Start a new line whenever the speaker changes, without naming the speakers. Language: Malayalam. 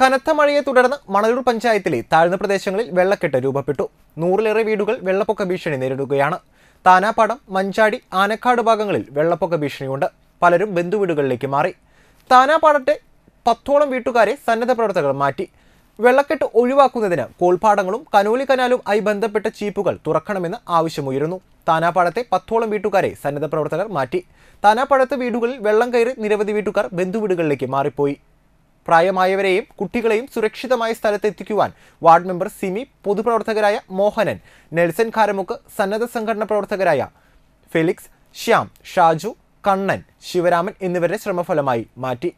കനത്ത മഴയെ തുടർന്ന് മണലൂർ പഞ്ചായത്തിലെ താഴ്ന്ന പ്രദേശങ്ങളിൽ വെള്ളക്കെട്ട് രൂപപ്പെട്ടു നൂറിലേറെ വീടുകൾ വെള്ളപ്പൊക്ക ഭീഷണി നേരിടുകയാണ് താനാപ്പാടം മഞ്ചാടി ആനക്കാട് ഭാഗങ്ങളിൽ വെള്ളപ്പൊക്ക ഭീഷണിയുണ്ട് പലരും ബന്ധുവീടുകളിലേക്ക് മാറി താനാപ്പാടത്തെ പത്തോളം വീട്ടുകാരെ സന്നദ്ധ പ്രവർത്തകർ മാറ്റി വെള്ളക്കെട്ട് ഒഴിവാക്കുന്നതിന് കോൾപ്പാടങ്ങളും കനോലി കനാലും ആയി ബന്ധപ്പെട്ട ചീപ്പുകൾ തുറക്കണമെന്ന് ആവശ്യമുയരുന്നു താനാപ്പാടത്തെ പത്തോളം വീട്ടുകാരെ സന്നദ്ധ പ്രവർത്തകർ മാറ്റി താനാപ്പാടത്തെ വീടുകളിൽ വെള്ളം കയറി നിരവധി വീട്ടുകാർ ബന്ധുവീടുകളിലേക്ക് മാറിപ്പോയി പ്രായമായവരെയും കുട്ടികളെയും സുരക്ഷിതമായ സ്ഥലത്ത് എത്തിക്കുവാൻ വാർഡ് മെമ്പർ സിമി പൊതുപ്രവർത്തകരായ മോഹനൻ നെൽസൺ കാരമുക്ക് സന്നദ്ധ സംഘടന പ്രവർത്തകരായ ഫെലിക്സ് ശ്യാം ഷാജു കണ്ണൻ ശിവരാമൻ എന്നിവരുടെ ശ്രമഫലമായി മാറ്റി